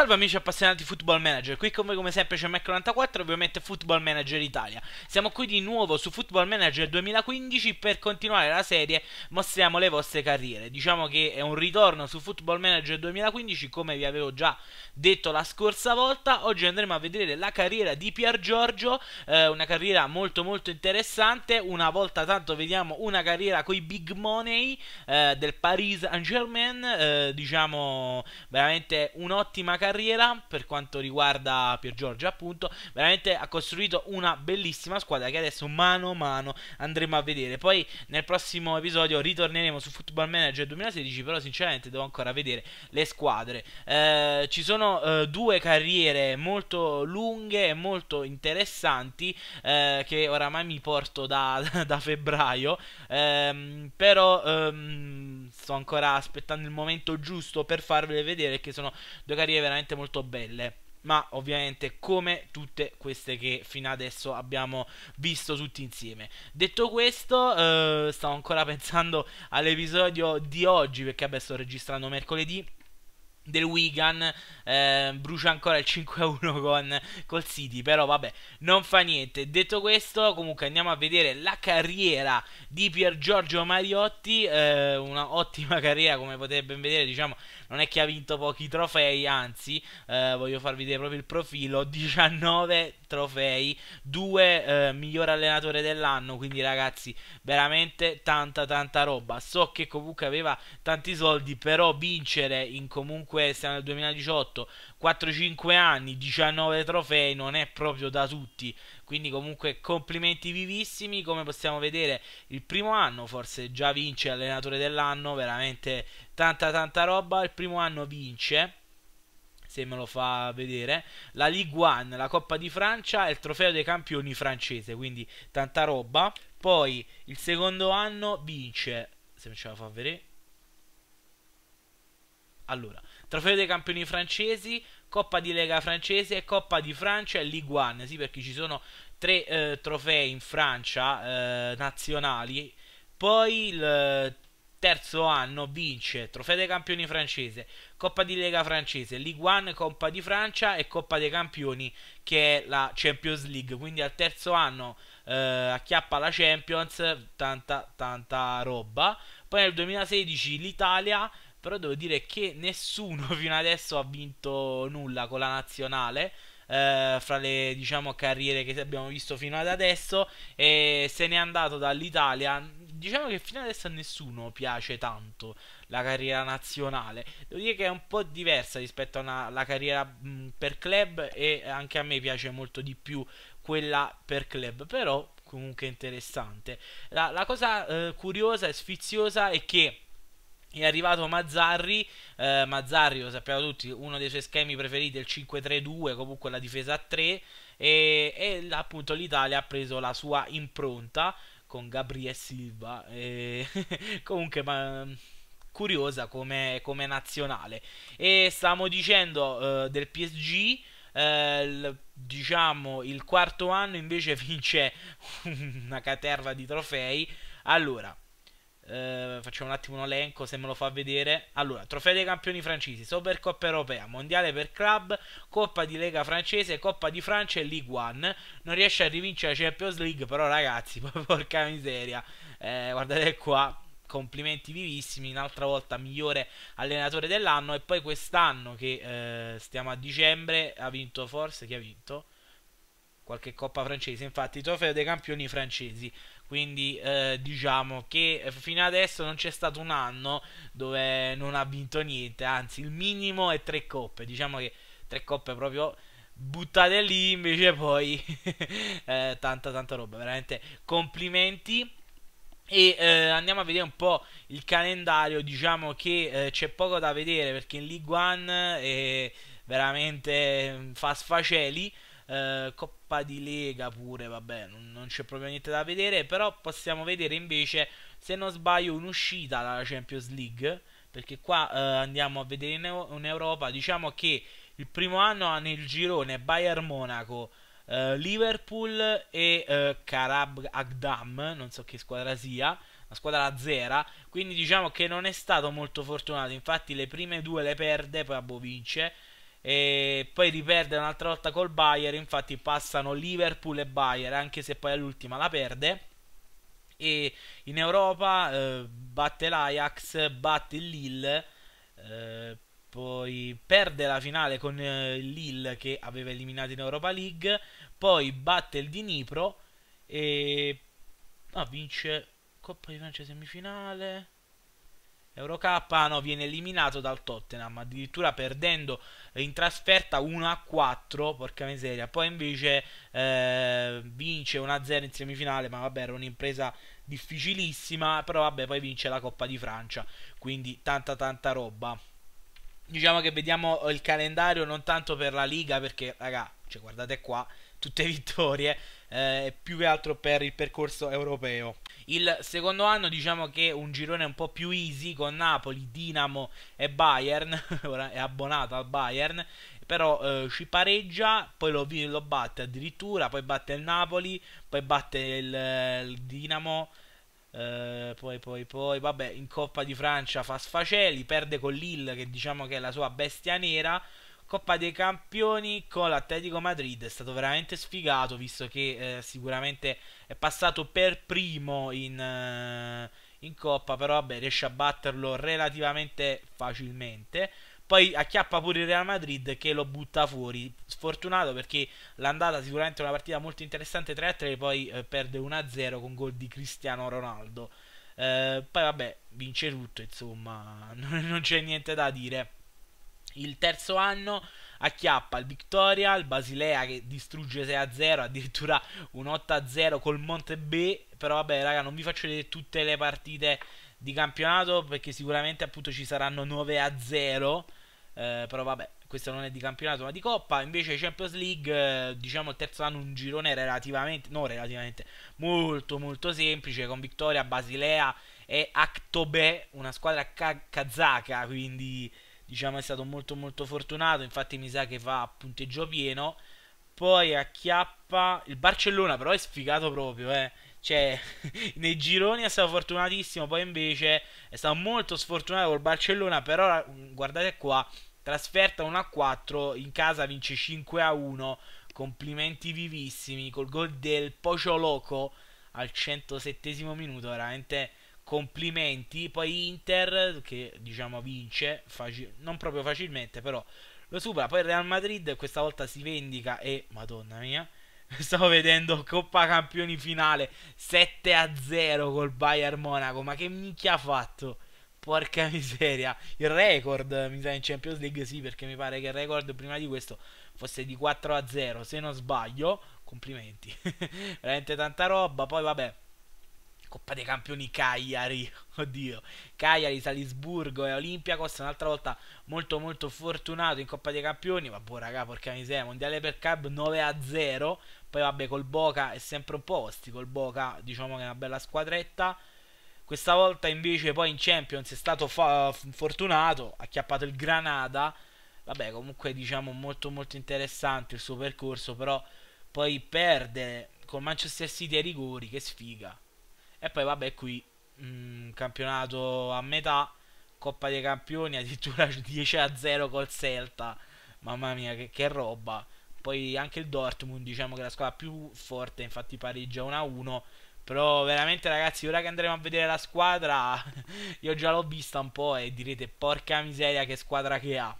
Salve amici appassionati di Football Manager, qui con voi come sempre c'è Mac94 ovviamente Football Manager Italia. Siamo qui di nuovo su Football Manager 2015 per continuare la serie Mostriamo le vostre carriere. Diciamo che è un ritorno su Football Manager 2015 come vi avevo già detto la scorsa volta. Oggi andremo a vedere la carriera di Pier Giorgio, eh, una carriera molto molto interessante. Una volta tanto vediamo una carriera con i big money eh, del Paris Saint Germain, eh, diciamo veramente un'ottima carriera carriera per quanto riguarda Pier Giorgio, appunto, veramente ha costruito una bellissima squadra che adesso mano a mano andremo a vedere. Poi nel prossimo episodio ritorneremo su Football Manager 2016, però sinceramente devo ancora vedere le squadre. Eh, ci sono eh, due carriere molto lunghe e molto interessanti eh, che oramai mi porto da, da febbraio, ehm, però ehm, sto ancora aspettando il momento giusto per farvele vedere che sono due carriere veramente veramente molto belle ma ovviamente come tutte queste che fino adesso abbiamo visto tutti insieme. Detto questo, eh, stavo ancora pensando all'episodio di oggi perché vabbè sto registrando mercoledì del Wigan eh, brucia ancora il 5-1 con col City però vabbè non fa niente detto questo comunque andiamo a vedere la carriera di Pier Giorgio Mariotti eh, una ottima carriera come potete ben vedere diciamo non è che ha vinto pochi trofei, anzi, eh, voglio farvi vedere proprio il profilo, 19 trofei, due eh, miglior allenatore dell'anno, quindi ragazzi veramente tanta tanta roba. So che comunque aveva tanti soldi, però vincere in comunque siamo nel 2018, 4-5 anni, 19 trofei non è proprio da tutti. Quindi comunque complimenti vivissimi, come possiamo vedere il primo anno forse già vince allenatore dell'anno, veramente tanta tanta roba, il primo anno vince se me lo fa vedere, la Ligue 1, la Coppa di Francia e il trofeo dei campioni francese, quindi tanta roba. Poi il secondo anno vince, se mi ce la fa vedere. Allora, trofeo dei campioni francesi, Coppa di Lega francese, Coppa di Francia e Ligue 1, sì perché ci sono tre eh, trofei in Francia eh, nazionali. Poi il terzo anno vince Trofeo dei Campioni francese, Coppa di Lega francese, Ligue 1, Coppa di Francia e Coppa dei Campioni che è la Champions League. Quindi al terzo anno eh, acchiappa la Champions, tanta, tanta roba. Poi nel 2016 l'Italia, però devo dire che nessuno fino adesso ha vinto nulla con la nazionale. Eh, fra le diciamo carriere che abbiamo visto fino ad adesso e se n'è andato dall'Italia diciamo che fino adesso a nessuno piace tanto la carriera nazionale. Devo dire che è un po' diversa rispetto alla carriera mh, per club e anche a me piace molto di più quella per club, però comunque interessante. La, la cosa eh, curiosa e sfiziosa è che è arrivato Mazzarri, eh, Mazzarri lo sappiamo tutti, uno dei suoi schemi preferiti è il 5-3-2, comunque la difesa a 3 e, e appunto l'Italia ha preso la sua impronta con Gabriel Silva. E comunque, ma curiosa come, come, nazionale. E stavamo dicendo eh, del PSG. Eh, diciamo il quarto anno invece vince una caterva di trofei. Allora, eh, facciamo un attimo un elenco se me lo fa vedere. Allora, trofeo dei campioni francesi, Supercoppa europea, mondiale per club, Coppa di Lega francese, Coppa di Francia e League One. Non riesce a rivincere la Champions League, però ragazzi, porca miseria. Eh, guardate qua, complimenti vivissimi, un'altra volta migliore allenatore dell'anno e poi quest'anno che eh, stiamo a dicembre ha vinto forse chi ha vinto? Qualche coppa francese, infatti trofeo dei campioni francesi quindi eh, diciamo che eh, fino adesso non c'è stato un anno dove non ha vinto niente, anzi il minimo è tre coppe, diciamo che tre coppe proprio buttate lì invece poi eh, tanta tanta roba, veramente complimenti. E eh, andiamo a vedere un po' il calendario, diciamo che eh, c'è poco da vedere perché in League One è eh, veramente mm, fa sfaceli. Eh, Coppa di Lega pure, vabbè, non, non c'è proprio niente da vedere, però possiamo vedere invece, se non sbaglio, un'uscita dalla Champions League, perché qua eh, andiamo a vedere in, in, Europa, diciamo che il primo anno ha nel girone Bayern Monaco, eh, Liverpool e eh, Karab Agdam, non so che squadra sia, la squadra a zera, quindi diciamo che non è stato molto fortunato, infatti le prime due le perde, poi Abo vince, e poi riperde un'altra volta col Bayern, infatti passano Liverpool e Bayern, anche se poi all'ultima la perde. E in Europa eh, batte l'Ajax, batte il Lille, eh, poi perde la finale con eh, il Lille che aveva eliminato in Europa League, poi batte il Dnipro e ah, vince Coppa di Francia semifinale. Eurocup ah, no, viene eliminato dal Tottenham, addirittura perdendo in trasferta 1-4, porca miseria. Poi invece eh, vince 1-0 in semifinale, ma vabbè era un'impresa difficilissima, però vabbè poi vince la Coppa di Francia, quindi tanta tanta roba. Diciamo che vediamo eh, il calendario non tanto per la Liga, perché raga, cioè, guardate qua, tutte vittorie, eh, più che altro per il percorso europeo. Il secondo anno diciamo che un girone un po' più easy con Napoli, Dinamo e Bayern, ora è abbonato al Bayern, però eh, ci pareggia, poi lo, lo, batte addirittura, poi batte il Napoli, poi batte il, eh, il Dinamo, eh, poi poi poi, vabbè, in Coppa di Francia fa sfaceli, perde con Lille che diciamo che è la sua bestia nera, Coppa dei Campioni con l'Atletico Madrid è stato veramente sfigato visto che eh, sicuramente è passato per primo in, eh, in Coppa, però vabbè, riesce a batterlo relativamente facilmente. Poi acchiappa pure il Real Madrid che lo butta fuori. Sfortunato perché l'andata sicuramente è una partita molto interessante 3-3, poi eh, perde 1-0 con gol di Cristiano Ronaldo. Eh, poi vabbè, vince tutto, insomma, non, non c'è niente da dire. Il terzo anno acchiappa il Victoria, il Basilea che distrugge 6-0, addirittura un 8-0 col Monte B, però vabbè raga non vi faccio vedere tutte le partite di campionato perché sicuramente appunto ci saranno 9-0, eh, però vabbè questo non è di campionato ma di coppa. Invece Champions League, eh, diciamo il terzo anno, un girone relativamente, no relativamente, molto molto semplice con vittoria Basilea e Actobe, una squadra ca- kazaka, quindi diciamo è stato molto molto fortunato, infatti mi sa che va a punteggio pieno, poi acchiappa il Barcellona però è sfigato proprio, eh. Cioè, nei gironi è stato fortunatissimo, poi invece è stato molto sfortunato col Barcellona, però mm, guardate qua, trasferta 1 a 4, in casa vince 5 a 1, complimenti vivissimi col gol del Pocio Loco al 107 minuto, veramente complimenti. Poi Inter, che diciamo vince, facil- non proprio facilmente, però lo supera. Poi Real Madrid questa volta si vendica e, madonna mia, stavo vedendo Coppa Campioni finale 7-0 col Bayern Monaco, ma che minchia ha fatto? Porca miseria, il record mi sa in Champions League sì perché mi pare che il record prima di questo fosse di 4 a 0 se non sbaglio, complimenti, veramente tanta roba, poi vabbè Coppa dei Campioni Cagliari, oddio, Cagliari, Salisburgo e Olympiacos, un'altra volta molto molto fortunato in Coppa dei Campioni, vabbè boh, raga, porca miseria, Mondiale per Cab 9 0, poi vabbè col Boca è sempre opposti, col Boca diciamo che è una bella squadretta, questa volta invece poi in Champions è stato fa- fortunato, ha chiappato il Granada, vabbè comunque diciamo molto molto interessante il suo percorso, però poi perde con Manchester City ai rigori, che sfiga. E poi vabbè qui mh, mm, campionato a metà, Coppa dei Campioni, addirittura 10 a 0 col Celta. Mamma mia che, che roba. Poi anche il Dortmund diciamo che è la squadra più forte, infatti pareggia 1 a 1. Però veramente ragazzi, ora che andremo a vedere la squadra, io già l'ho vista un po' e direte porca miseria che squadra che ha.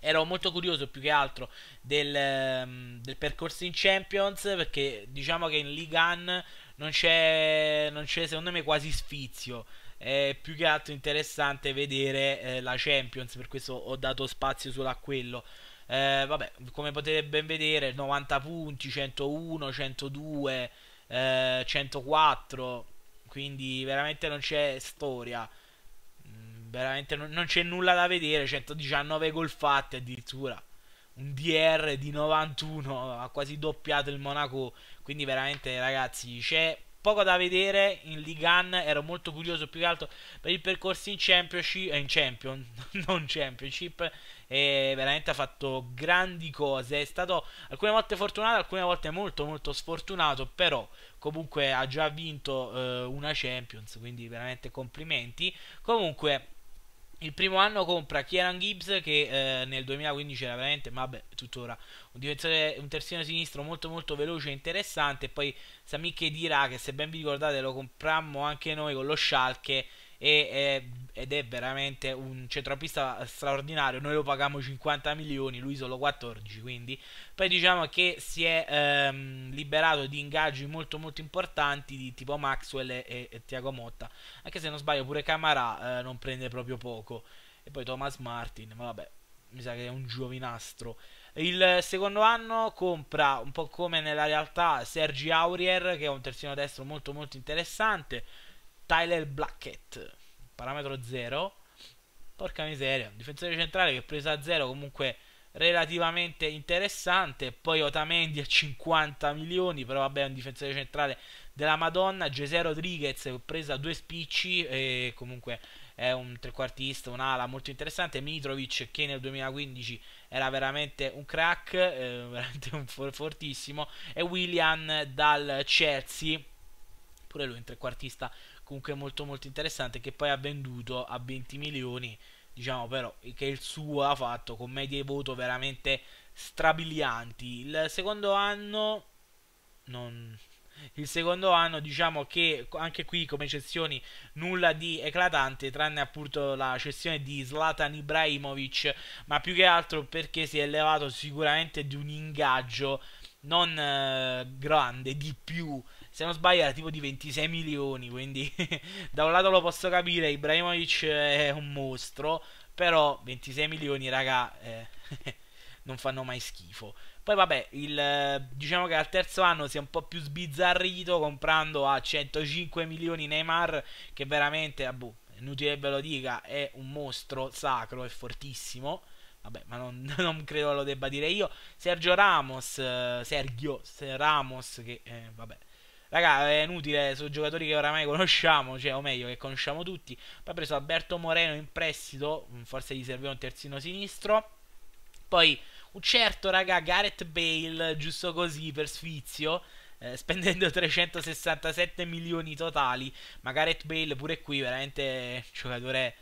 Ero molto curioso più che altro del, mm, del percorso in Champions perché diciamo che in 1 non c'è, non c'è secondo me quasi sfizio. È più che altro interessante vedere eh, la Champions, per questo ho dato spazio solo a quello. Eh, vabbè, come potete ben vedere, 90 punti, 101, 102, eh, 104, quindi veramente non c'è storia. Mm, veramente non, non c'è nulla da vedere, 119 gol fatti addirittura un DR di 91 ha quasi doppiato il Monaco quindi veramente ragazzi c'è poco da vedere in Ligan, ero molto curioso più che altro per il percorso in Championship, eh, in Champion, non Championship, e veramente ha fatto grandi cose, è stato alcune volte fortunato, alcune volte molto molto sfortunato, però comunque ha già vinto eh, una Champions, quindi veramente complimenti. Comunque il primo anno compra Kieran Gibbs che eh, nel 2015 era veramente, vabbè, tuttora un un terzino sinistro molto molto veloce e interessante. E poi Samik Dira che se ben vi ricordate lo comprammo anche noi con lo Schalke e, è, ed è veramente un centrocampista straordinario. Noi lo paghiamo 50 milioni, lui solo 14, quindi poi diciamo che si è ehm, liberato di ingaggi molto molto importanti di tipo Maxwell e, e, Tiago Motta, anche se non sbaglio pure Camarà eh, non prende proprio poco. E poi Thomas Martin, ma vabbè, mi sa che è un giovinastro. Il secondo anno compra un po' come nella realtà Sergi Aurier, che è un terzino destro molto molto interessante. Tyler Blackett, parametro 0. Porca miseria, un difensore centrale che presa a 0 comunque relativamente interessante. Poi Otamendi a 50 milioni, però vabbè è un difensore centrale della Madonna. Gesè Rodriguez presa due spicci e comunque è un trequartista, un'ala molto interessante. Mitrovic che nel 2015 era veramente un crack, eh, veramente un for- fortissimo. E William dal Chelsea, pure lui un trequartista comunque molto molto interessante che poi ha venduto a 20 milioni diciamo però che il suo ha fatto con medie voto veramente strabilianti il secondo anno non il secondo anno diciamo che anche qui come cessioni nulla di eclatante tranne appunto la cessione di Zlatan Ibrahimovic ma più che altro perché si è elevato sicuramente di un ingaggio non eh, grande di più se non sbaglio era tipo di 26 milioni quindi da un lato lo posso capire Ibrahimovic è un mostro però 26 milioni raga eh, non fanno mai schifo poi vabbè, il, diciamo che al terzo anno si è un po' più sbizzarrito comprando a 105 milioni Neymar che veramente, ah boh, inutile ve lo dica, è un mostro sacro, e fortissimo. Vabbè, ma non, non credo lo debba dire io. Sergio Ramos, eh, Sergio Ramos, che eh, vabbè, Raga, è inutile, sono giocatori che oramai conosciamo, cioè, o meglio, che conosciamo tutti. Poi ha preso Alberto Moreno in prestito, forse gli serviva un terzino sinistro. Poi un certo, raga, Gareth Bale, giusto così per sfizio. Eh, spendendo 367 milioni totali. Ma Gareth Bale pure qui, veramente giocatore.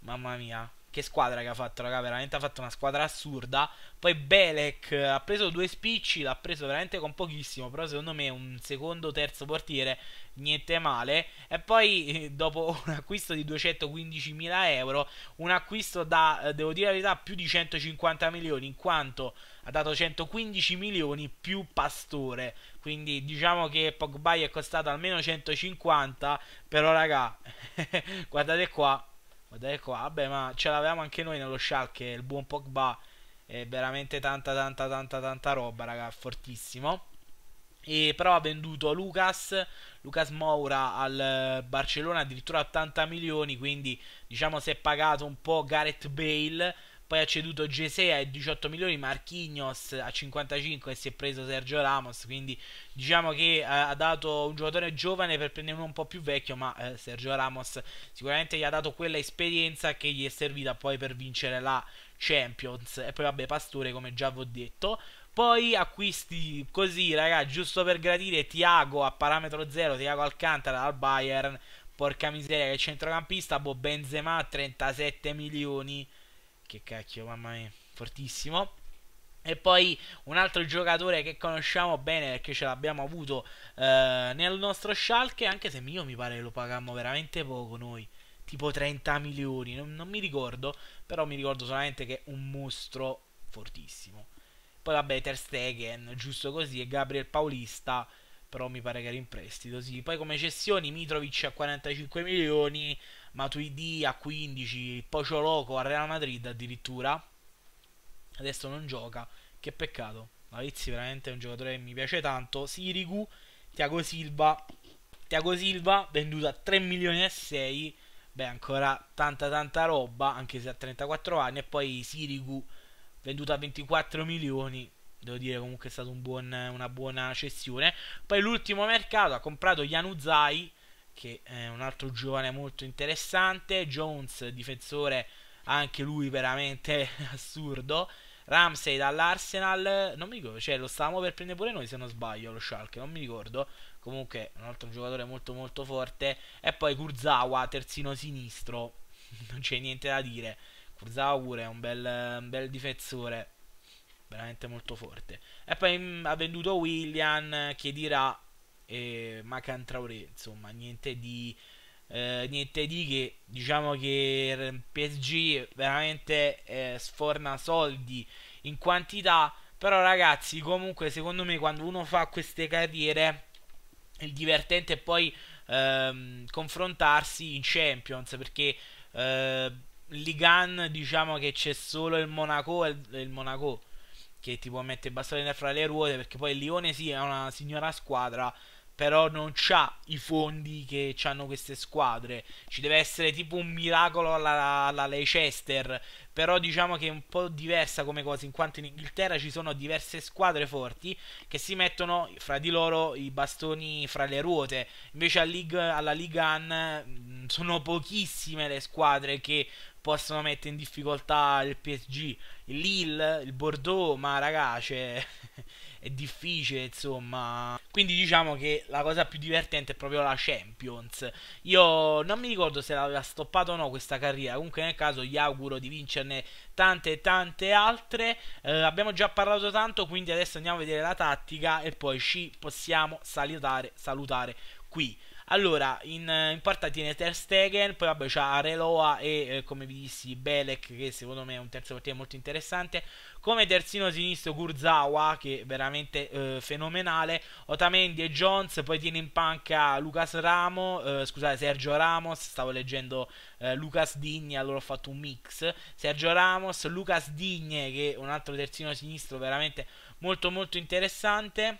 Mamma mia. Che squadra che ha fatto, raga, veramente ha fatto una squadra assurda. Poi Belek eh, ha preso due spicci, l'ha preso veramente con pochissimo, però secondo me un secondo, terzo portiere niente male. E poi eh, dopo un acquisto di 215.000 euro, un acquisto da, eh, devo dire la verità, più di 150 milioni, in quanto ha dato 115 milioni più Pastore. Quindi diciamo che Pogba è costato almeno 150, però raga, guardate qua, guardate qua, vabbè ma ce l'avevamo anche noi nello Schalke, il buon Pogba è veramente tanta tanta tanta tanta roba, raga, fortissimo. E però ha venduto Lucas, Lucas Moura al eh, Barcellona addirittura 80 milioni, quindi diciamo si è pagato un po' Gareth Bale, poi ha ceduto Gesea a 18 milioni, Marquinhos a 55 e si è preso Sergio Ramos, quindi diciamo che eh, ha dato un giocatore giovane per prendere uno un po' più vecchio, ma eh, Sergio Ramos sicuramente gli ha dato quella esperienza che gli è servita poi per vincere la Champions e poi vabbè Pastore come già vi ho detto poi acquisti così, raga, giusto per gradire Tiago a parametro zero, Tiago Alcantara al Bayern. Porca miseria, che centrocampista, boh, Benzema 37 milioni. Che cacchio, mamma mia, fortissimo. E poi un altro giocatore che conosciamo bene perché ce l'abbiamo avuto eh, nel nostro Schalke, anche se mio mi pare lo pagammo veramente poco noi, tipo 30 milioni, non, non mi ricordo, però mi ricordo solamente che è un mostro fortissimo. Poi vabbè, Ter Stegen, giusto così, e Gabriel Paulista, però mi pare che era in prestito, sì. Poi come cessioni Mitrovic a 45 milioni, Matuidi a 15, Pocioloco a Real Madrid addirittura. Adesso non gioca, che peccato. Lavezzi veramente è un giocatore che mi piace tanto. Sirigu, Tiago Silva, Tiago Silva venduto a 3 milioni e 6 beh ancora tanta tanta roba anche se ha 34 anni e poi Sirigu venduto a 24 milioni. Devo dire comunque è stata un buon, una buona cessione. Poi l'ultimo mercato ha comprato Yanuzai, che è un altro giovane molto interessante. Jones, difensore anche lui veramente assurdo. Ramsey dall'Arsenal, non mi ricordo, cioè lo stavamo per prendere pure noi se non sbaglio, lo Schalke, non mi ricordo. Comunque un altro giocatore molto molto forte. E poi Kurzawa, terzino sinistro, non c'è niente da dire. Kurzaur è un bel, un bel difensore veramente molto forte. E poi mh, mm, ha venduto William, Chiedira e Macan Traoré, insomma, niente di, eh, niente di che. Diciamo che PSG veramente eh, sforna soldi in quantità, però ragazzi, comunque secondo me quando uno fa queste carriere il divertente è poi ehm, confrontarsi in Champions perché eh, Ligan diciamo che c'è solo il Monaco e il, il Monaco che ti può mettere bastone fra le ruote perché poi il Lione sì è una signora squadra però non ha i fondi che hanno queste squadre. Ci deve essere tipo un miracolo alla, alla, Leicester, però diciamo che è un po' diversa come cosa, in quanto in Inghilterra ci sono diverse squadre forti che si mettono fra di loro i bastoni fra le ruote. Invece a League, alla Ligan mm, sono pochissime le squadre che possono mettere in difficoltà il PSG, il Lille, il Bordeaux, ma raga, cioè, è difficile, insomma. Quindi diciamo che la cosa più divertente è proprio la Champions. Io non mi ricordo se l'aveva stoppata o no questa carriera, comunque nel caso gli auguro di vincerne tante e tante altre. Eh, abbiamo già parlato tanto, quindi adesso andiamo a vedere la tattica e poi ci possiamo salutare, salutare qui. Allora, in, eh, in porta tiene Ter Stegen, poi vabbè c'ha Areloa e eh, come vi dissi Belek che secondo me è un terzo portiere molto interessante. Come terzino sinistro Kurzawa che è veramente eh, fenomenale, Otamendi e Jones, poi tiene in panca Lucas Ramo, eh, scusate Sergio Ramos, stavo leggendo eh, Lucas Digne, allora ho fatto un mix. Sergio Ramos, Lucas Digne che è un altro terzino sinistro veramente molto molto interessante.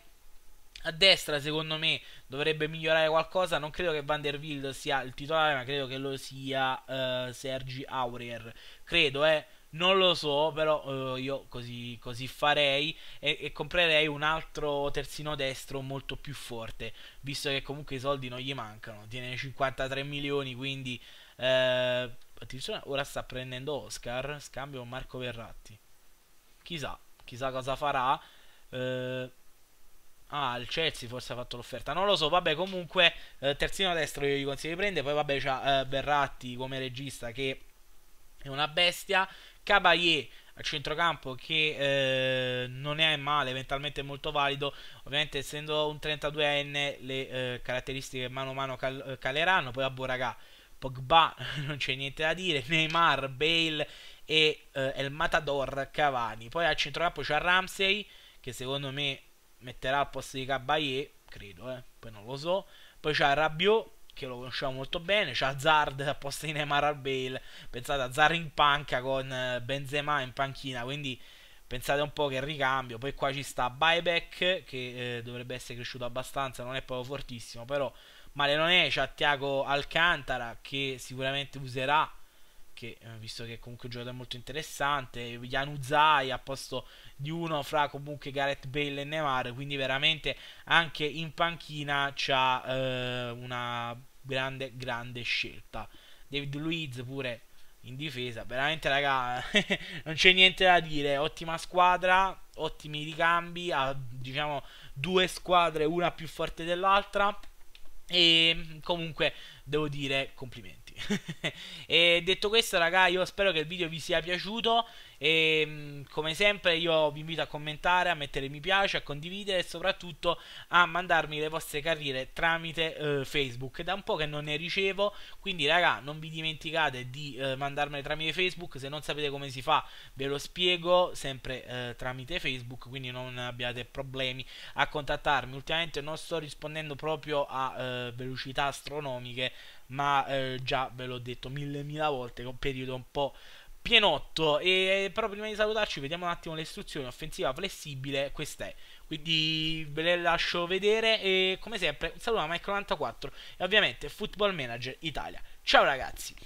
A destra, secondo me, dovrebbe migliorare qualcosa. Non credo che Van der Wild sia il titolare, ma credo che lo sia eh, Sergi Aurier. Credo, eh. Non lo so, però eh, io così, così farei e, e, comprerei un altro terzino destro molto più forte, visto che comunque i soldi non gli mancano. Tiene 53 milioni, quindi eh, attenzione, ora sta prendendo Oscar, scambio con Marco Verratti. Chissà, chissà cosa farà. Eh, Ah, il Chelsea forse ha fatto l'offerta. Non lo so, vabbè, comunque eh, terzino destro io gli consiglio di prendere. Poi vabbè c'ha eh, Berratti come regista che è una bestia. Caballé al centrocampo che eh, non è male, eventualmente è molto valido. Ovviamente essendo un 32enne le eh, caratteristiche mano a mano cal- eh, caleranno. Poi a Boragà, Pogba non c'è niente da dire. Neymar, Bale e eh, El Matador Cavani. Poi al centrocampo c'ha Ramsey che secondo me metterà al posto di Caballé, credo, eh, poi non lo so. Poi c'ha Rabiot, che lo conosciamo molto bene, c'ha Zard al posto di Neymar al Bale, pensate a Zard in panca con eh, Benzema in panchina, quindi pensate un po' che ricambio. Poi qua ci sta Buyback, che eh, dovrebbe essere cresciuto abbastanza, non è proprio fortissimo, però male non è, c'è Tiago Alcantara che sicuramente userà perché eh, visto che è comunque un giocatore molto interessante, Januzaj a posto di uno fra comunque Gareth Bale e Neymar, quindi veramente anche in panchina c'ha eh, una grande grande scelta. David Luiz pure in difesa, veramente raga, non c'è niente da dire, ottima squadra, ottimi ricambi, ha diciamo due squadre, una più forte dell'altra e comunque devo dire complimenti. e detto questo, raga, io spero che il video vi sia piaciuto. E come sempre, io vi invito a commentare, a mettere mi piace, a condividere e soprattutto a mandarmi le vostre carriere tramite eh, Facebook. Da un po' che non ne ricevo. Quindi, raga, non vi dimenticate di eh, mandarmele tramite Facebook. Se non sapete come si fa, ve lo spiego sempre eh, tramite Facebook. Quindi non abbiate problemi a contattarmi. Ultimamente non sto rispondendo proprio a eh, velocità astronomiche ma eh, già ve l'ho detto mille mila volte che è un periodo un po' pienotto e eh, però prima di salutarci vediamo un attimo le istruzioni offensiva flessibile questa è quindi ve le lascio vedere e come sempre saluto a Mike94 e ovviamente Football Manager Italia ciao ragazzi